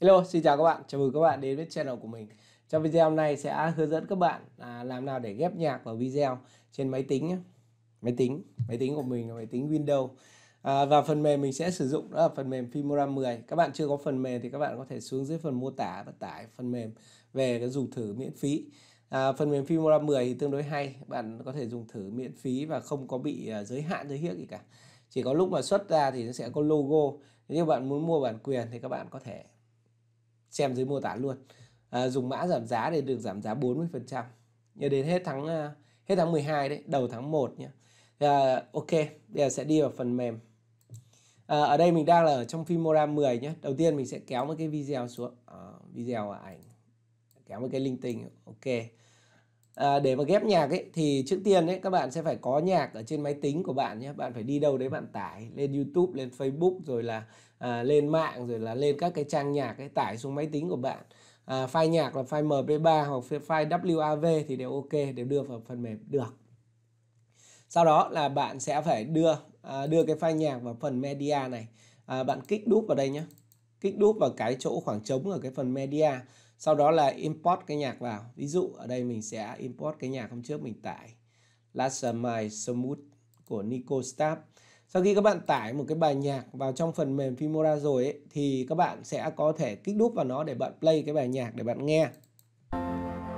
Hello, xin chào các bạn, chào mừng các bạn đến với channel của mình Trong video hôm nay sẽ hướng dẫn các bạn à, làm nào để ghép nhạc vào video trên máy tính nhé. Máy tính, máy tính của mình là máy tính Windows à, Và phần mềm mình sẽ sử dụng đó là phần mềm Filmora 10 Các bạn chưa có phần mềm thì các bạn có thể xuống dưới phần mô tả và tải phần mềm về cái dùng thử miễn phí À, phần mềm Filmora 10 thì tương đối hay, bạn có thể dùng thử miễn phí và không có bị à, giới hạn giới hiếc gì cả. Chỉ có lúc mà xuất ra thì nó sẽ có logo. Nếu bạn muốn mua bản quyền thì các bạn có thể xem dưới mô tả luôn à, dùng mã giảm giá để được giảm giá 40 phần trăm nhớ đến hết tháng à, hết tháng 12 đấy đầu tháng 1 nhé à, ok bây giờ sẽ đi vào phần mềm à, ở đây mình đang là ở trong Filmora 10 nhé đầu tiên mình sẽ kéo một cái video xuống à, video ảnh kéo một cái linh tinh ok à, để mà ghép nhạc ấy thì trước tiên ấy các bạn sẽ phải có nhạc ở trên máy tính của bạn nhé bạn phải đi đâu đấy bạn tải lên YouTube lên Facebook rồi là à, lên mạng rồi là lên các cái trang nhạc ấy tải xuống máy tính của bạn à, file nhạc là file mp3 hoặc file wav thì đều ok đều đưa vào phần mềm được sau đó là bạn sẽ phải đưa à, đưa cái file nhạc vào phần media này à, bạn kích đúp vào đây nhé kích đúp vào cái chỗ khoảng trống ở cái phần media sau đó là import cái nhạc vào ví dụ ở đây mình sẽ import cái nhạc hôm trước mình tải Last My Smooth của Nico Stapp sau khi các bạn tải một cái bài nhạc vào trong phần mềm Filmora rồi ấy, thì các bạn sẽ có thể kích đúp vào nó để bạn play cái bài nhạc để bạn nghe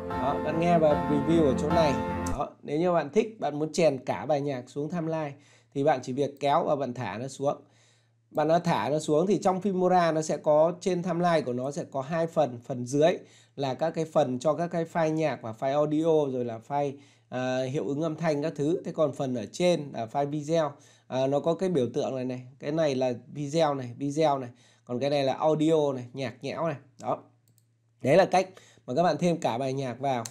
đó, bạn nghe và review ở chỗ này đó, nếu như bạn thích bạn muốn chèn cả bài nhạc xuống timeline thì bạn chỉ việc kéo và bạn thả nó xuống và nó thả nó xuống thì trong Filmora nó sẽ có trên timeline của nó sẽ có hai phần phần dưới là các cái phần cho các cái file nhạc và file audio rồi là file à, hiệu ứng âm thanh các thứ thế còn phần ở trên là file video à, nó có cái biểu tượng này này cái này là video này video này còn cái này là audio này nhạc nhẽo này đó đấy là cách mà các bạn thêm cả bài nhạc vào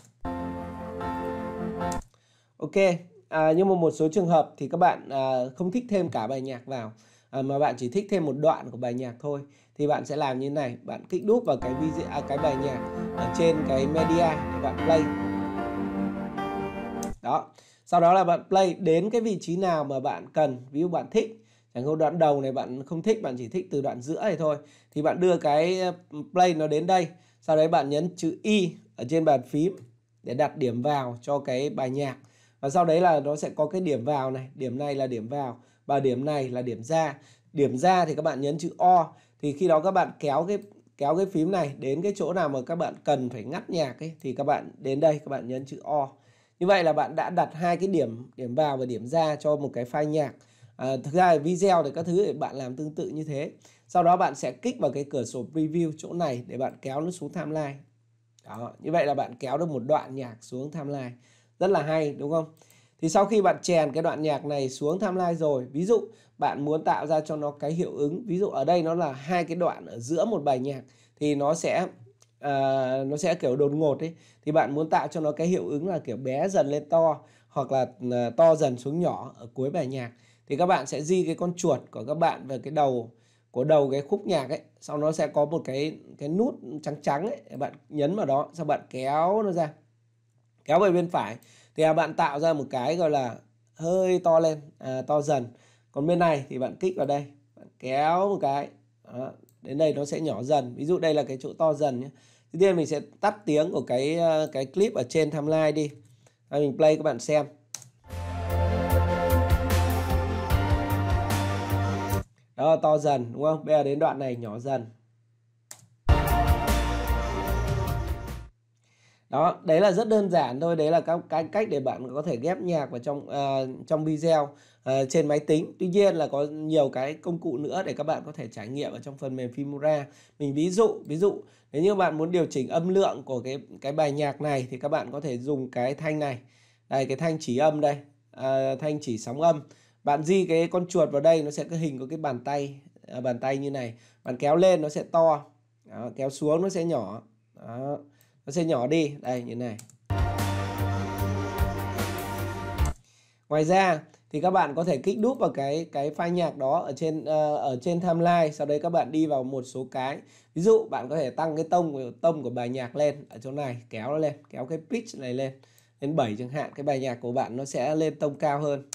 ok à, nhưng mà một số trường hợp thì các bạn à, không thích thêm cả bài nhạc vào À, mà bạn chỉ thích thêm một đoạn của bài nhạc thôi thì bạn sẽ làm như này bạn kích đúp vào cái video à, cái bài nhạc ở trên cái media để bạn play đó sau đó là bạn play đến cái vị trí nào mà bạn cần ví dụ bạn thích chẳng hạn đoạn đầu này bạn không thích bạn chỉ thích từ đoạn giữa này thôi thì bạn đưa cái ừ, play nó đến đây sau đấy bạn nhấn chữ y ở trên bàn phím để đặt điểm vào cho cái bài nhạc và sau đấy là nó sẽ có cái điểm vào này điểm này là điểm vào và điểm này là điểm ra điểm ra thì các bạn nhấn chữ O thì khi đó các bạn kéo cái kéo cái phím này đến cái chỗ nào mà các bạn cần phải ngắt nhạc ấy thì các bạn đến đây các bạn nhấn chữ O như vậy là bạn đã đặt hai cái điểm điểm vào và điểm ra cho một cái file nhạc à, thực ra video thì các thứ để bạn làm tương tự như thế sau đó bạn sẽ kích vào cái cửa sổ preview chỗ này để bạn kéo nó xuống timeline đó như vậy là bạn kéo được một đoạn nhạc xuống timeline rất là hay đúng không thì sau khi bạn chèn cái đoạn nhạc này xuống timeline rồi ví dụ bạn muốn tạo ra cho nó cái hiệu ứng ví dụ ở đây nó là hai cái đoạn ở giữa một bài nhạc thì nó sẽ uh, nó sẽ kiểu đột ngột ấy thì bạn muốn tạo cho nó cái hiệu ứng là kiểu bé dần lên to hoặc là uh, to dần xuống nhỏ ở cuối bài nhạc thì các bạn sẽ di cái con chuột của các bạn về cái đầu của đầu cái khúc nhạc ấy sau nó sẽ có một cái cái nút trắng trắng ấy bạn nhấn vào đó sau bạn kéo nó ra kéo về bên phải thì à, bạn tạo ra một cái gọi là hơi to lên à, to dần còn bên này thì bạn kích vào đây bạn kéo một cái đó. đến đây nó sẽ nhỏ dần ví dụ đây là cái chỗ to dần nhé Tuy nhiên mình sẽ tắt tiếng của cái à, cái clip ở trên timeline đi. Và mình play các bạn xem. Đó to dần đúng không? Bây giờ đến đoạn này nhỏ dần. đó đấy là rất đơn giản thôi đấy là các cái cách để bạn có thể ghép nhạc vào trong uh, trong video uh, trên máy tính tuy nhiên là có nhiều cái công cụ nữa để các bạn có thể trải nghiệm ở trong phần mềm Filmora mình ví dụ ví dụ nếu như bạn muốn điều chỉnh âm lượng của cái cái bài nhạc này thì các bạn có thể dùng cái thanh này đây cái thanh chỉ âm đây uh, thanh chỉ sóng âm bạn di cái con chuột vào đây nó sẽ có hình có cái bàn tay uh, bàn tay như này bạn kéo lên nó sẽ to đó, kéo xuống nó sẽ nhỏ đó nó sẽ nhỏ đi đây như này ngoài ra thì các bạn có thể kích đúp vào cái cái file nhạc đó ở trên uh, ở trên timeline sau đấy các bạn đi vào một số cái ví dụ bạn có thể tăng cái tông tông của bài nhạc lên ở chỗ này kéo nó lên kéo cái pitch này lên đến 7 chẳng hạn cái bài nhạc của bạn nó sẽ lên tông cao hơn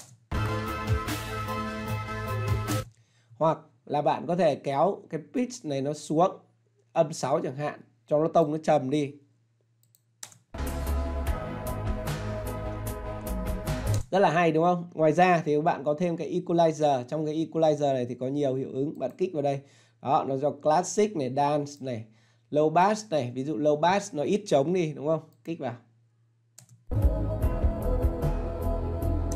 hoặc là bạn có thể kéo cái pitch này nó xuống âm 6 chẳng hạn cho nó tông nó trầm đi rất là hay đúng không ngoài ra thì các bạn có thêm cái equalizer trong cái equalizer này thì có nhiều hiệu ứng bạn kích vào đây đó nó do classic này dance này low bass này ví dụ low bass nó ít trống đi đúng không kích vào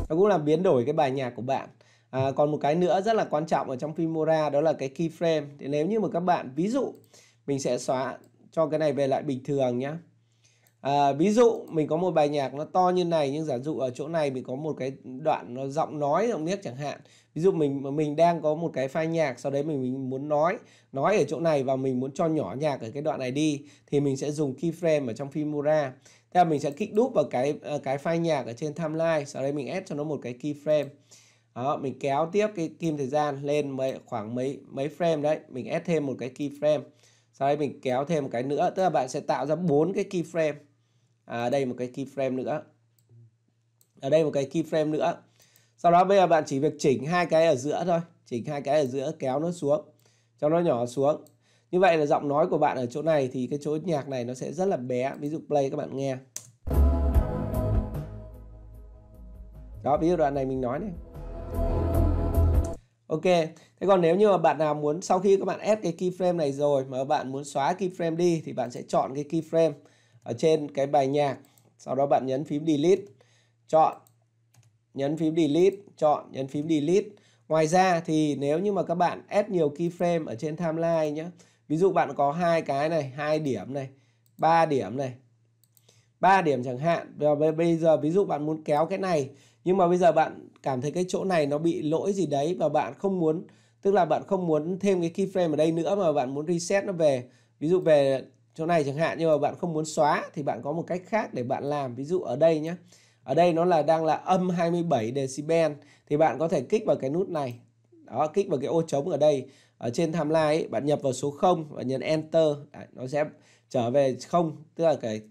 nó cũng làm biến đổi cái bài nhạc của bạn à, còn một cái nữa rất là quan trọng ở trong Filmora đó là cái keyframe thì nếu như mà các bạn ví dụ mình sẽ xóa cho cái này về lại bình thường nhé À, ví dụ mình có một bài nhạc nó to như này nhưng giả dụ ở chỗ này mình có một cái đoạn nó giọng nói giọng niếc chẳng hạn ví dụ mình mình đang có một cái file nhạc sau đấy mình mình muốn nói nói ở chỗ này và mình muốn cho nhỏ nhạc ở cái đoạn này đi thì mình sẽ dùng keyframe ở trong Filmora thế là mình sẽ kích đúp vào cái ờ, cái file nhạc ở trên timeline sau đấy mình ép cho nó một cái keyframe đó, mình kéo tiếp cái kim thời gian lên mấy, khoảng mấy mấy frame đấy mình ép thêm một cái keyframe sau đấy mình kéo thêm một cái nữa tức là bạn sẽ tạo ra bốn cái keyframe à, đây một cái keyframe nữa ở đây một cái keyframe nữa sau đó bây giờ bạn chỉ việc chỉnh hai cái ở giữa thôi chỉnh hai cái ở giữa kéo nó xuống cho nó nhỏ xuống như vậy là giọng nói của bạn ở chỗ này thì cái chỗ nhạc này nó sẽ rất là bé ví dụ play các bạn nghe đó ví dụ đoạn này mình nói này Ok, thế còn nếu như mà bạn nào muốn sau khi các bạn ép cái keyframe này rồi mà bạn muốn xóa keyframe đi thì bạn sẽ chọn cái keyframe ở trên cái bài nhạc sau đó bạn nhấn phím delete chọn nhấn phím delete chọn nhấn phím delete ngoài ra thì nếu như mà các bạn ép nhiều keyframe ở trên timeline nhé ví dụ bạn có hai cái này hai điểm này ba điểm này ba điểm chẳng hạn và bây giờ ví dụ bạn muốn kéo cái này nhưng mà bây giờ bạn cảm thấy cái chỗ này nó bị lỗi gì đấy và bạn không muốn tức là bạn không muốn thêm cái keyframe ở đây nữa mà bạn muốn reset nó về ví dụ về chỗ này chẳng hạn nhưng mà bạn không muốn xóa thì bạn có một cách khác để bạn làm ví dụ ở đây nhé ở đây nó là đang là âm 27 decibel thì bạn có thể kích vào cái nút này đó kích vào cái ô trống ở đây ở trên timeline ấy, bạn nhập vào số 0 và nhấn enter Đấy, nó sẽ trở về không tức là cái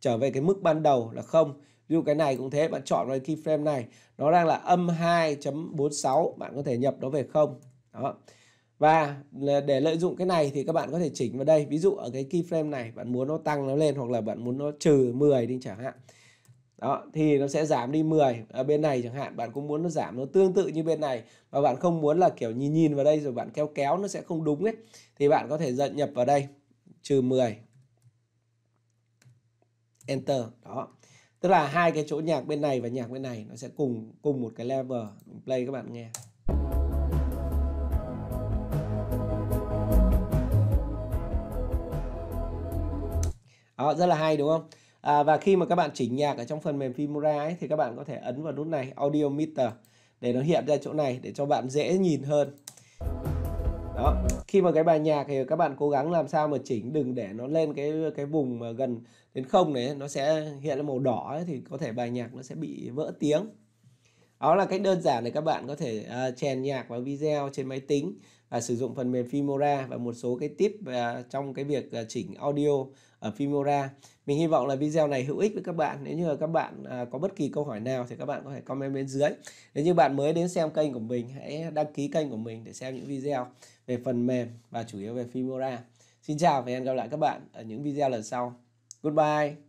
trở về cái mức ban đầu là không ví dụ cái này cũng thế bạn chọn vào keyframe này nó đang là âm 2.46 bạn có thể nhập nó về không đó và để lợi dụng cái này thì các bạn có thể chỉnh vào đây ví dụ ở cái keyframe này bạn muốn nó tăng nó lên hoặc là bạn muốn nó trừ 10 đi chẳng hạn đó thì nó sẽ giảm đi 10 ở bên này chẳng hạn bạn cũng muốn nó giảm nó tương tự như bên này và bạn không muốn là kiểu nhìn nhìn vào đây rồi bạn kéo kéo nó sẽ không đúng ấy thì bạn có thể dận nhập vào đây trừ 10 enter đó tức là hai cái chỗ nhạc bên này và nhạc bên này nó sẽ cùng cùng một cái level play các bạn nghe đó rất là hay đúng không à, và khi mà các bạn chỉnh nhạc ở trong phần mềm Filmora ấy, thì các bạn có thể ấn vào nút này audio meter để nó hiện ra chỗ này để cho bạn dễ nhìn hơn đó khi mà cái bài nhạc thì các bạn cố gắng làm sao mà chỉnh đừng để nó lên cái cái vùng mà gần đến không đấy nó sẽ hiện là màu đỏ ấy, thì có thể bài nhạc nó sẽ bị vỡ tiếng đó là cách đơn giản để các bạn có thể uh, chèn nhạc vào video trên máy tính À, sử dụng phần mềm Filmora và một số cái tip à, trong cái việc à, chỉnh audio ở Filmora. Mình hy vọng là video này hữu ích với các bạn. Nếu như là các bạn có bất kỳ câu hỏi nào thì các bạn có thể comment bên dưới. Nếu như bạn mới đến xem kênh của mình, hãy đăng ký kênh của mình để xem những video về phần mềm và chủ yếu về Filmora. Xin chào và hẹn gặp lại các bạn ở những video lần sau. Goodbye.